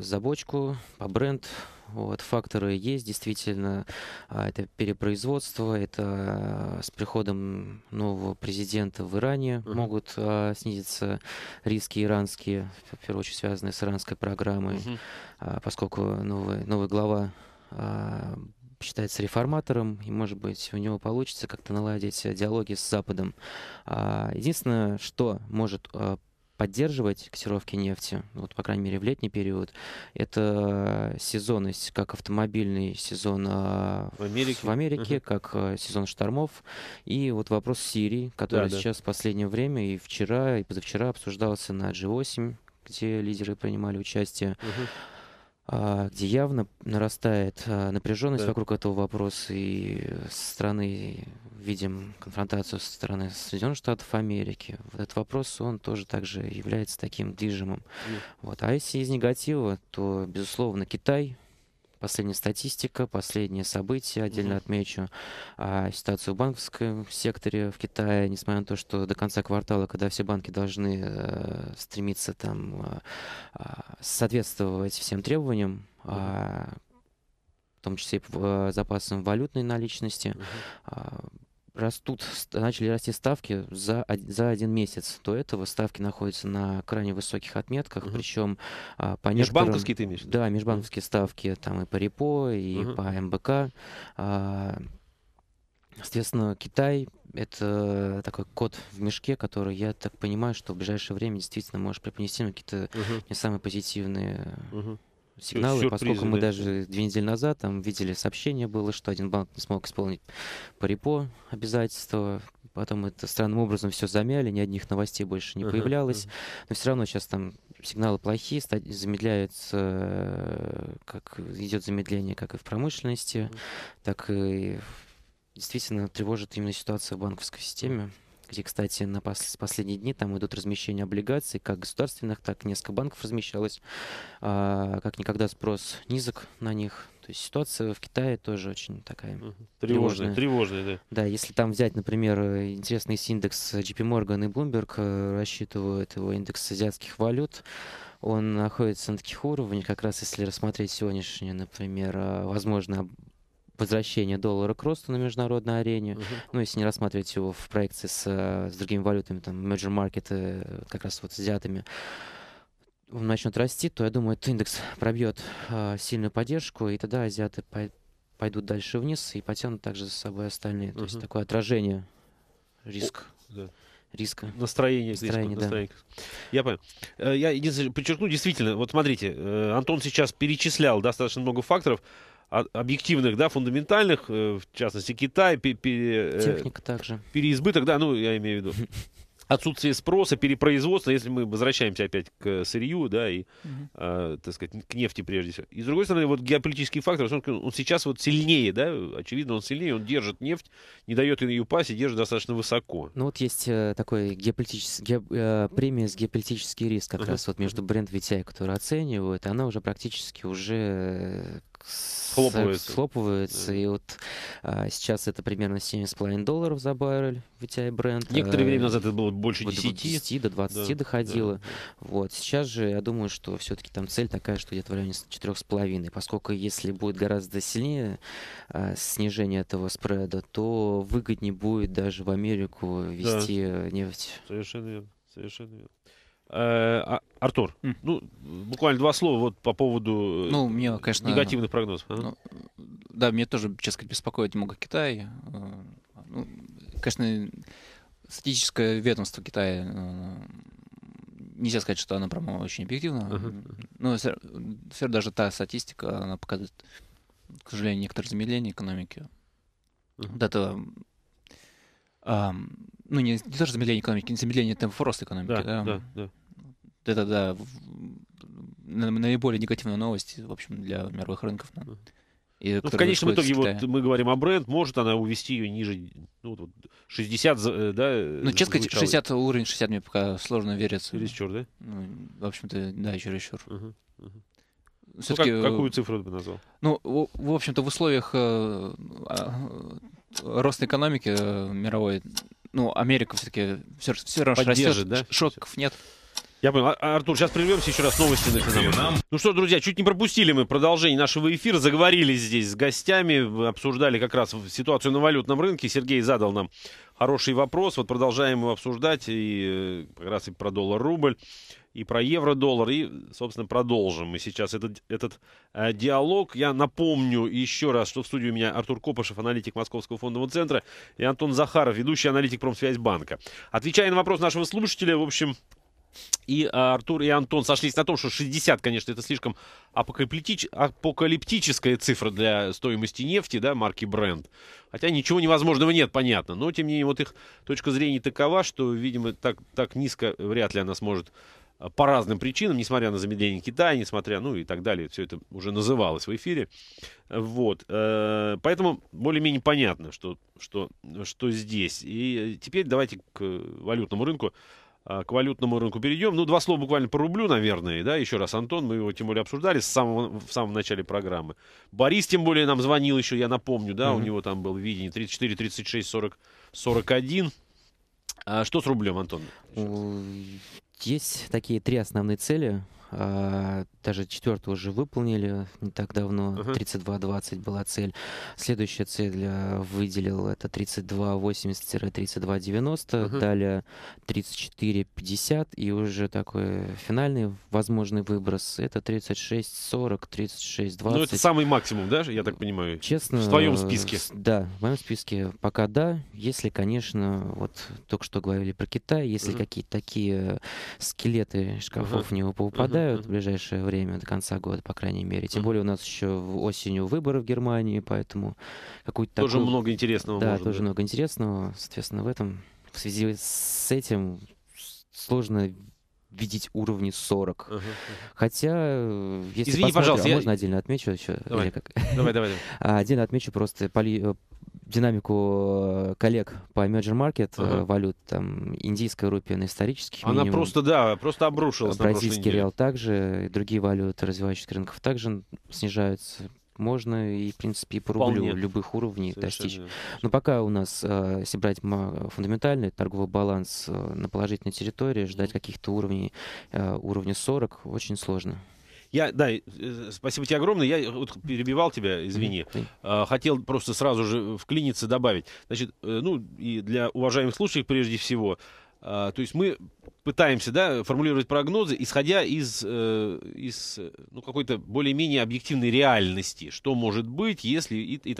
За бочку, по бренд, вот, факторы есть действительно. А, это перепроизводство, это э, с приходом нового президента в Иране uh-huh. могут а, снизиться риски иранские, в первую очередь связанные с иранской программой, uh-huh. а, поскольку новый, новый глава а, считается реформатором, и, может быть, у него получится как-то наладить диалоги с Западом. А, единственное, что может а, поддерживать котировки нефти, вот, по крайней мере, в летний период, это сезонность, как автомобильный сезон а, в Америке, в Америке угу. как э, сезон штормов, и вот вопрос Сирии, который да, сейчас да. в последнее время и вчера, и позавчера обсуждался на G8, где лидеры принимали участие. Угу. А, где явно нарастает а, напряженность да. вокруг этого вопроса, и э, со стороны видим конфронтацию со стороны Соединенных Штатов Америки. Вот этот вопрос, он тоже также является таким движимым. Mm. Вот. А если из негатива, то, безусловно, Китай, последняя статистика, последние события, отдельно mm-hmm. отмечу а, ситуацию в банковском секторе в Китае, несмотря на то, что до конца квартала, когда все банки должны э, стремиться там э, соответствовать всем требованиям, э, в том числе и э, запасам валютной наличности, mm-hmm растут, начали расти ставки за, за один месяц. До этого ставки находятся на крайне высоких отметках, угу. причем а, по Межбанковские ты имеешь? Да, межбанковские угу. ставки там и по репо, и угу. по МБК. А, Соответственно, Китай — это такой кот в мешке, который, я так понимаю, что в ближайшее время действительно может преподнести какие-то угу. не самые позитивные угу сигналы, Сюрпризы, поскольку мы да. даже две недели назад там видели сообщение было, что один банк не смог исполнить по репо обязательства, потом это странным образом все замяли, ни одних новостей больше не появлялось, uh-huh, uh-huh. но все равно сейчас там сигналы плохие, замедляется, как идет замедление как и в промышленности, uh-huh. так и действительно тревожит именно ситуация в банковской системе. И, кстати, на пос последние дни там идут размещения облигаций, как государственных, так и несколько банков размещалось. А, как никогда спрос низок на них. То есть ситуация в Китае тоже очень такая тревожная. Тревожная, тревожная да. Да, если там взять, например, интересный индекс JP Morgan и Bloomberg, э, рассчитывают его индекс азиатских валют, он находится на таких уровнях, как раз если рассмотреть сегодняшнее, например, э, возможно возвращение доллара к росту на международной арене. Uh-huh. Ну, если не рассматривать его в проекции с, э, с другими валютами, там, merger market, э, как раз вот с взятыми, он начнет расти, то я думаю, этот индекс пробьет э, сильную поддержку, и тогда азиаты пойдут дальше вниз и потянут также за собой остальные. Uh-huh. То есть такое отражение риск. Да. Риска. Настроение, настроение, риска, да. настроение. Я понял. Э, я подчеркну, действительно, вот смотрите, Антон сейчас перечислял достаточно много факторов, объективных, да, фундаментальных, э, в частности, Китай. Пере, э, Техника также. Переизбыток, да, ну, я имею в виду. Отсутствие спроса, перепроизводство, если мы возвращаемся опять к сырью, да, и, угу. э, так сказать, к нефти прежде всего. И с другой стороны, вот геополитический фактор, он, он сейчас вот сильнее, да, очевидно, он сильнее, он держит нефть, не дает ее упасть и держит достаточно высоко. Ну вот есть э, такой геополитический, ге, э, премия с геополитический риск как угу. раз вот между бренд VTI, которую оценивают, она уже практически уже э, схлопывается. схлопывается. И вот а, сейчас это примерно 7,5 долларов за баррель VTI бренд. Некоторое время э, назад это было больше 10. 10 до 20 да, доходило. Да. Вот. Сейчас же, я думаю, что все-таки там цель такая, что где-то в районе 4,5. Поскольку если будет гораздо сильнее а, снижение этого спреда, то выгоднее будет даже в Америку вести да. нефть. Совершенно верно. Совершенно верно. Э, а, Артур, ну, буквально два слова вот по поводу э, ну, мне, конечно, негативных прогнозов. Ну, да, мне тоже, честно сказать, беспокоит немного Китай. Э, ну, конечно, статистическое ведомство Китая нельзя сказать, что оно прямо очень объективно. Uh-huh. Но все, все даже та статистика, она показывает, к сожалению, некоторое замедление экономики. Uh-huh. Вот это, ну не, не то, что замедление экономики, не замедление темпов роста экономики. Да, да. да, да. Это, да, наиболее негативная новость, в общем, для мировых рынков. И, ну, в конечном итоге, вот мы говорим о бренд, может она увести ее ниже ну, вот 60, э, да? Ну, честно сказать, 60 уровень, 60 мне пока сложно верится. Чересчур, да? Ну, в общем-то, да, чересчур. Uh-huh, uh-huh. Ну, как, какую э, цифру ты бы назвал? Ну, в общем-то, в условиях э, э, роста экономики э, мировой, ну, Америка все-таки все, все равно растет, да? шоков нет. Я понял. А, Артур, сейчас прервемся еще раз новости на финал. Ну что, друзья, чуть не пропустили мы продолжение нашего эфира. Заговорили здесь с гостями, обсуждали как раз ситуацию на валютном рынке. Сергей задал нам хороший вопрос. Вот продолжаем его обсуждать и э, как раз и про доллар-рубль, и про евро-доллар, и, собственно, продолжим мы сейчас этот, этот э, диалог. Я напомню еще раз, что в студии у меня Артур Копышев, аналитик Московского фондового центра, и Антон Захаров, ведущий аналитик Промсвязьбанка. Отвечая на вопрос нашего слушателя, в общем, и а, Артур и Антон сошлись на том, что 60, конечно, это слишком апокалиптич... апокалиптическая цифра для стоимости нефти, да, марки бренд. Хотя ничего невозможного нет, понятно. Но, тем не менее, вот их точка зрения такова, что, видимо, так, так низко вряд ли она сможет а, по разным причинам, несмотря на замедление Китая, несмотря, ну и так далее, все это уже называлось в эфире. Вот. Э, поэтому более-менее понятно, что, что, что здесь. И э, теперь давайте к э, валютному рынку. А, к валютному рынку перейдем. Ну, два слова буквально по рублю, наверное, да, еще раз, Антон, мы его тем более обсуждали с самого, в самом начале программы. Борис, тем более, нам звонил еще, я напомню, да, mm-hmm. у него там был видение 34, 36, 40, 41. А что с рублем, Антон? Сейчас. Э, есть такие три основные цели. А, даже четвертую уже выполнили не так давно, uh-huh. 32.20 была цель. Следующая цель э, выделил это 32.80-32.90, uh-huh. далее 34.50 и уже такой финальный возможный выброс это 36.40, 36.20. Ну это самый максимум, да, я так понимаю? Честно. В твоем э, списке? Да, в моем списке пока да, если, конечно, вот только что говорили про Китай, если uh-huh. какие-то такие э, скелеты шкафов uh-huh. не упадают, ожидают mm-hmm. в ближайшее время, до конца года, по крайней мере. Тем mm-hmm. более у нас еще осенью выборы в Германии, поэтому какую-то Тоже такую... много интересного. Да, тоже быть. много интересного. Соответственно, в этом, в связи с этим сложно видеть уровни 40. Uh-huh. Хотя, э, если Извини, пожалуйста, а я... можно отдельно отмечу еще? Давай, как? давай, давай. давай. А, отдельно отмечу просто поли... Э, динамику э, коллег по Merger Market uh-huh. валют, там, индийская рупия на исторических Она минимум. просто, да, просто обрушилась Бразильский реал также, другие валюты развивающихся рынков также снижаются можно и, в принципе, и по рублю Вполне. любых уровней Совершенно достичь. Но пока у нас, э, если брать фундаментальный торговый баланс э, на положительной территории, ждать каких-то уровней, э, уровня 40 очень сложно. Я, да, спасибо тебе огромное. Я вот перебивал тебя, извини. Хотел просто сразу же вклиниться, добавить. Значит, ну, и для уважаемых слушателей прежде всего, а, то есть мы пытаемся да, формулировать прогнозы, исходя из, э, из э, ну, какой-то более-менее объективной реальности, что может быть, если... И, и,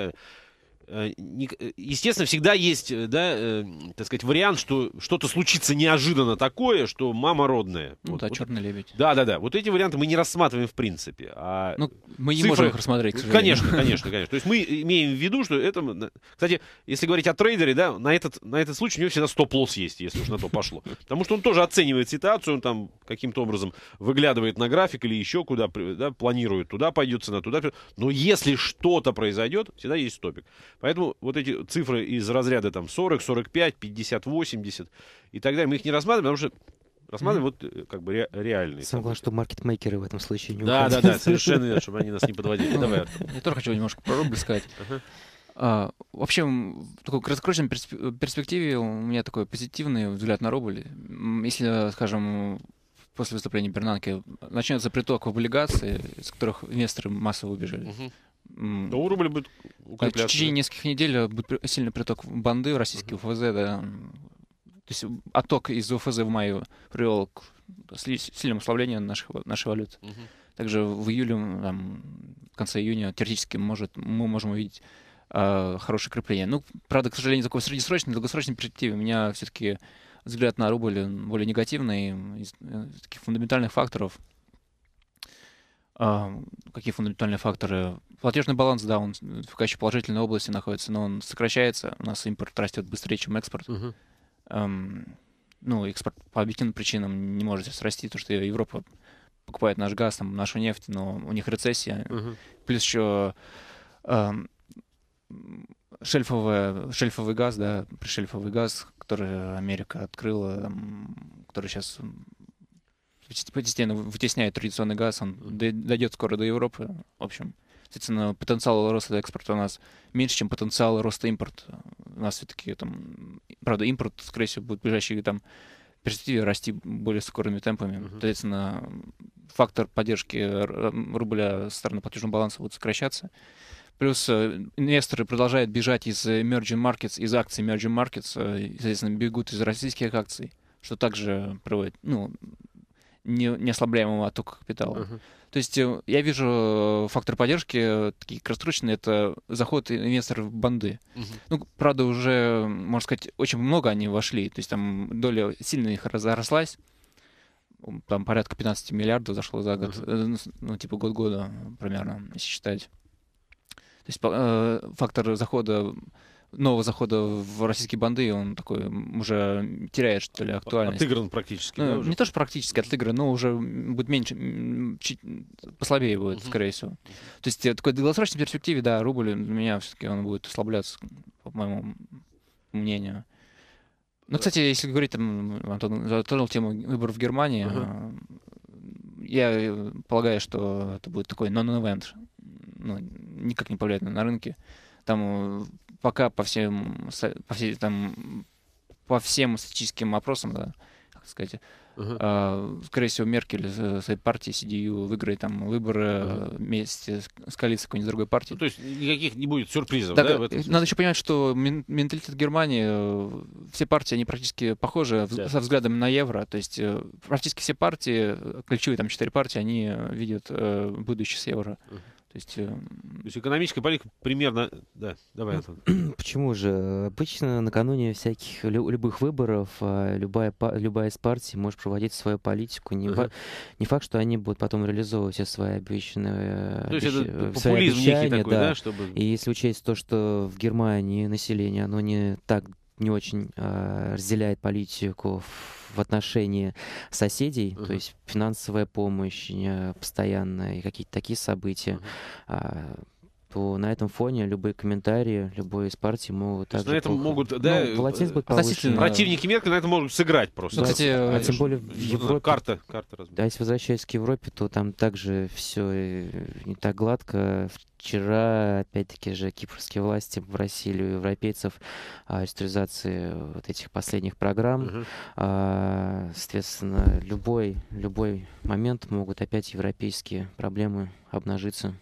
Э, э, естественно, всегда есть, э, да, так сказать, вариант, что что-то случится неожиданно такое, что мама родная. Ну вот, да, вот. черный лебедь. Да, да, да. Вот эти варианты мы не рассматриваем в принципе. А ну, мы цифры... можем их рассмотреть, к сожалению. Конечно, конечно, конечно. То есть мы имеем в виду, что это... Кстати, если говорить о трейдере, да, на этот, на этот случай у него всегда стоп-лосс есть, если уж на то пошло. Потому что он тоже оценивает ситуацию, он там каким-то образом выглядывает на график или еще куда, да, планирует, туда пойдет цена, туда... Но если что-то произойдет, всегда есть стопик. Поэтому вот эти цифры из разряда там 40, 45, 50, 80 и так далее, мы их не рассматриваем, потому что рассматриваем mm-hmm. вот э, как бы ре- реальные. Самое главное, что маркетмейкеры в этом случае не Да, да, да, совершенно верно, чтобы они нас не подводили. Ну, Давай. Я тоже хочу немножко про рубль сказать. А, в общем, в такой краткосрочной перспективе у меня такой позитивный взгляд на рубль. Если, скажем, после выступления Бернанки начнется приток в облигации, из которых инвесторы массово убежали. Угу. То рубль будет а укрепляться. В течение нескольких недель э, будет сильный приток банды в российский УФЗ, да. То есть отток из УФЗ в мае привел к сильному ослаблению наших, нашей валюты. Также в июле, там, в конце июня, теоретически может, мы можем увидеть э, хорошее крепление. Ну, правда, к сожалению, такой среднесрочной, долгосрочной перспективе у меня все-таки взгляд на рубль более негативный э, из таких фундаментальных факторов – какие фундаментальные факторы? Платежный баланс, да, он э, в качестве положительной области находится, но он сокращается. У нас импорт растет быстрее, чем экспорт. Угу. Эм, ну, экспорт по объективным причинам не может здесь расти, потому что Европа покупает наш газ, там, нашу нефть, но у них рецессия. Угу. Плюс еще эм, шельфовая, шельфовый газ, да, пришельфовый газ, который Америка открыла, который сейчас постепенно вытесняет традиционный газ, он дойдет скоро до Европы. В общем, соответственно, потенциал роста экспорта у нас меньше, чем потенциал роста импорта. У нас все-таки там, правда, импорт, скорее всего, будет в ближайшие там перспективе расти более скорыми темпами. Uh-huh. Соответственно, фактор поддержки рубля со стороны платежного баланса будет сокращаться. Плюс э, инвесторы продолжают бежать из emerging markets, из акций emerging markets, э, соответственно, бегут из российских акций, что также приводит, ну, не, неослабляемого оттока капитала. Uh-huh. То есть э, я вижу э, фактор поддержки, э, такие краткосрочные, это заход инвесторов в банды. Uh-huh. Ну, правда, уже, можно сказать, очень много они вошли, то есть там доля сильно их разрослась там порядка 15 миллиардов зашло за год, uh-huh. ну, типа год года примерно, если считать. То есть фактор захода нового захода в российские банды, он такой уже теряет, что ли, актуальность. Отыгран практически. Ну, да, Не то, что практически отыгран, но уже будет меньше, чуть послабее будет, uh скорее всего. То есть э, в такой долгосрочной перспективе, да, рубль для меня все-таки он будет ослабляться, по моему мнению. Ну, кстати, если говорить, там, Антон затронул тему выборов в Германии, uh-huh. я э, полагаю, что это будет такой non-event, ну, никак не повлияет на рынки. Там пока по всем, по всей, там, по всем статистическим опросам, да, как сказать, Uh-huh. Uh, скорее всего, Меркель с своей партией CDU выиграет там выборы uh-huh. вместе с коалицией какой-нибудь другой ну, партии. Ну, то есть никаких не будет сюрпризов, так, да? В этом э, надо еще понимать, что менталитет Германии, э, все партии, они практически похожи yeah. со взглядом на евро. То есть э, практически все партии, ключевые там четыре партии, они видят будущее с евро. Uh-huh. То есть, э... То есть экономическая политика примерно... Да, давай, Антон. Почему же? Обычно накануне всяких любых выборов а, любая, любая из партий может проводить свою политику. Не, uh-huh. не факт, что они будут потом реализовывать все свои обещанные... Э, то есть обещ... это э, популизм некий такой, да. да чтобы... И если учесть то, что в Германии население, оно не так не очень э, разделяет политику в отношении соседей, uh-huh. то есть финансовая помощь э, постоянная и какие-то такие события. Uh-huh то на этом фоне любые комментарии, любой из партий могут так на этом плохо. могут, ну, да, ну, волатильность будет э, повышена. Противники Меркель на этом могут сыграть просто. Да, Кстати, а тем э, более в Европе. Карта, карта разбита. Да, если возвращаясь к Европе, то там также все э, не так гладко. Вчера, опять-таки же, кипрские власти попросили у европейцев а, реструктуризации вот этих последних программ. Угу. соответственно, любой, любой момент могут опять европейские проблемы обнажиться.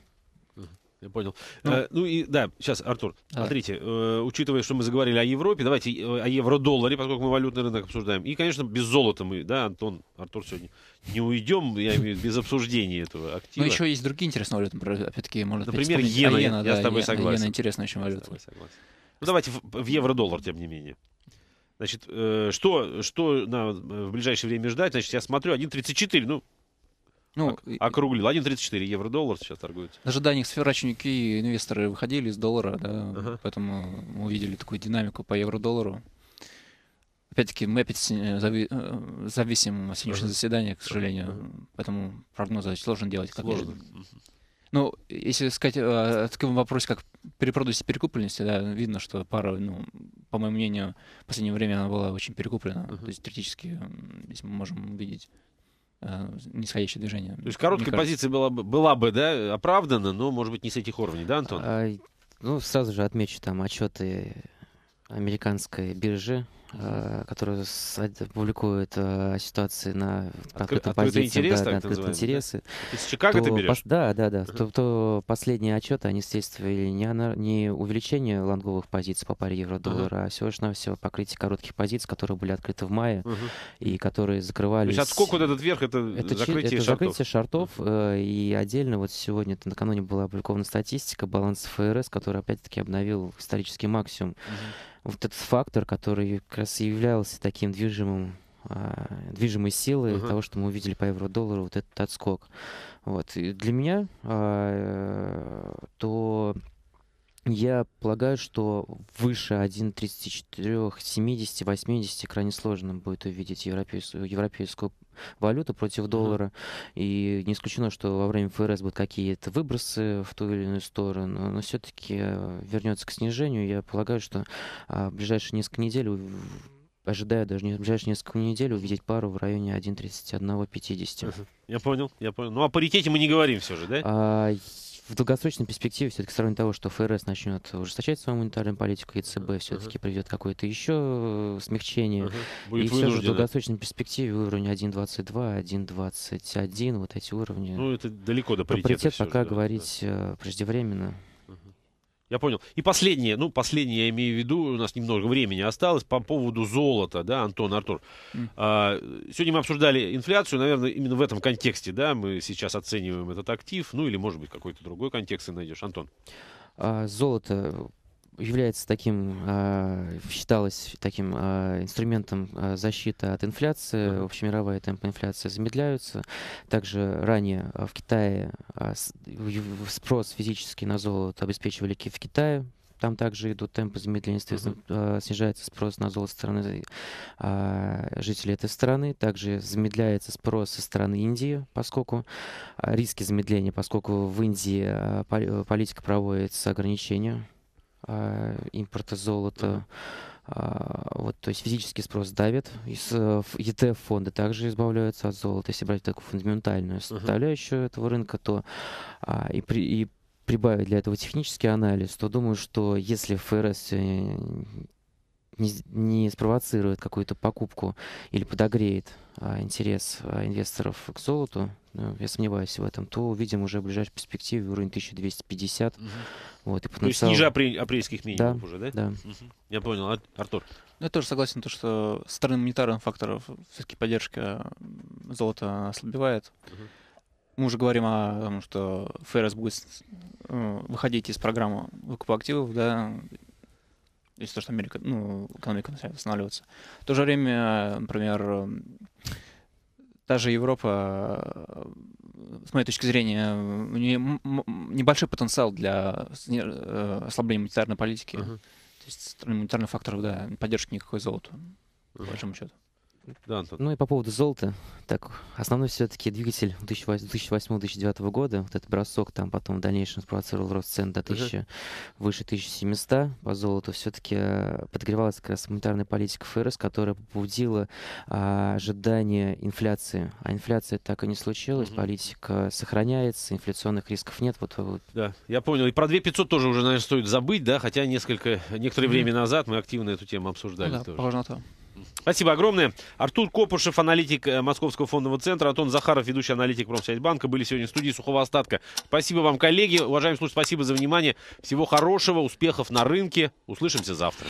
Я понял. Ну, э, ну и да, сейчас, Артур, да. смотрите, э, учитывая, что мы заговорили о Европе, давайте э, о евро-долларе, поскольку мы валютный рынок обсуждаем. И, конечно, без золота мы, да, Антон, Артур сегодня не уйдем, я имею в виду, без обсуждения этого актива. Ну, еще есть другие интересные валюты, опять-таки, можно Например, иена, а, иена, я, да, я с тобой согласен. Иена интересная очень валюта. Ну, давайте в, в евро-доллар, тем не менее. Значит, э, что, что на, э, в ближайшее время ждать? Значит, я смотрю, 1.34, ну, ну, округлил. 1,34 евро-доллар сейчас торгуется. В ожиданиях сверачники и инвесторы выходили из доллара, да, uh поэтому мы увидели такую динамику по евро-доллару. Опять-таки, мы опять э, зави... Э, зависим от сегодняшнего uh заседания, к сожалению, uh-huh. поэтому прогнозы сложно делать. Как сложно. Ну, если сказать о таком вопросе, как перепродажа перекупленности, да, видно, что пара, ну, по моему мнению, в последнее время она была очень перекуплена. uh То есть, теоретически, если мы можем увидеть Э, нисходящее движение. То есть короткая позиция была бы, была бы, да, оправдана, но, может быть, не с этих уровней, да, Антон? А, ну, сразу же отмечу там отчеты американской биржи, Э, которые публикуют э, ситуации на конкретной позиции, интерес, да, так открытые интересы. Да? Из Чикаго то, ты берешь? Да, да, да. Uh-huh. То, то последние отчеты, они следствовали не, не увеличение лонговых позиций по паре евро-доллара, uh-huh. а всего лишь навсего покрытие коротких позиций, которые были открыты в мае uh-huh. и которые закрывались... То есть отскок вот этот верх? это, это закрытие это шартов? закрытие шартов. Uh-huh. И отдельно вот сегодня, накануне была опубликована статистика баланса ФРС, который опять-таки обновил исторический максимум. Uh-huh. Вот этот фактор, который раз и являлся таким движимым а, движимой силой uh-huh. того, что мы увидели по евро-доллару, вот этот отскок. Вот. И для меня а, то я полагаю, что выше 1,34, 70, 80 крайне сложно будет увидеть европейскую, европейскую валюту против доллара. Mm-hmm. И не исключено, что во время ФРС будут какие-то выбросы в ту или иную сторону, но все-таки э, вернется к снижению. Я полагаю, что а, в ближайшие несколько недель ожидая даже не в ближайшие несколько недель увидеть пару в районе 1.31.50. Uh-huh. Я понял, я понял. Ну, о паритете мы не говорим все же, да? А, в долгосрочной перспективе, все-таки с стороны того, что ФРС начнет ужесточать свою монетарную политику, ЦБ все-таки uh-huh. приведет какое-то еще э, смягчение. Uh-huh. Будет и все же в долгосрочной перспективе уровень 1.22, 1.21, вот эти уровни. Ну, это далеко до паритета. Про паритет пока же, да, говорить да. Э, преждевременно. Я понял. И последнее, ну, последнее я имею в виду, у нас немного времени осталось, по поводу золота, да, Антон, Артур. Mm. А, сегодня мы обсуждали инфляцию, наверное, именно в этом контексте, да, мы сейчас оцениваем этот актив, ну, или, может быть, какой-то другой контекст ты найдешь. Антон. А, золото является таким, а, считалось таким а, инструментом а, защиты от инфляции, общемировые темпы инфляции замедляются. Также ранее в Китае спрос физический на золото обеспечивали в Китае, там также идут темпы замедления, соответственно, uh-huh. снижается спрос на золото со стороны а, жителей этой страны, также замедляется спрос со стороны Индии, поскольку а, риски замедления, поскольку в Индии а, политика проводится ограничения Э, импорта золота. А, вот, то есть физический спрос давит. Э, ETF-фонды также избавляются от золота. Если брать такую фундаментальную составляющую uh-huh. этого рынка, то а, и, при, и прибавить для этого технический анализ, то думаю, что если ФРС не, не спровоцирует какую-то покупку или подогреет а, интерес а, инвесторов к золоту, ну, я сомневаюсь в этом, то увидим уже в ближайшей перспективе уровень 1250. Угу. Вот, и потенциал... То есть ниже апрель, апрельских минимумов да, уже, да? Да. Угу. Я понял. А, Артур? Ну, я тоже согласен, то, что со стороны монетарных факторов все-таки поддержка золота ослабевает. Угу мы уже говорим о том, что ФРС будет э, выходить из программы выкупа активов, да, если то того, что Америка, ну, экономика начинает восстанавливаться. В то же время, например, та же Европа, с моей точки зрения, у нее небольшой потенциал для э, ослабления монетарной политики. Uh-huh. То есть, монетарных факторов, да, поддержки никакой золота, uh-huh. по большому счету. Да, Антон. Ну и по поводу золота. Так, основной все-таки двигатель 2008-2009 года, вот этот бросок там потом в дальнейшем спровоцировал рост цен до 1000, uh-huh. выше 1700 по золоту. Все-таки э, подогревалась как раз монетарная политика ФРС, которая побудила а, ожидание инфляции. А инфляция так и не случилась, uh-huh. политика сохраняется, инфляционных рисков нет. Вот, э, вот. Да, я понял. И про 2500 тоже уже, наверное, стоит забыть, да, хотя несколько, некоторое uh-huh. время назад мы активно эту тему обсуждали ну, да, тоже. Похоже на то. Спасибо огромное. Артур Копушев, аналитик э, Московского фондового центра, Антон Захаров, ведущий аналитик Промсвязьбанка, были сегодня в студии Сухого Остатка. Спасибо вам, коллеги. Уважаемые слушатели, спасибо за внимание. Всего хорошего, успехов на рынке. Услышимся завтра.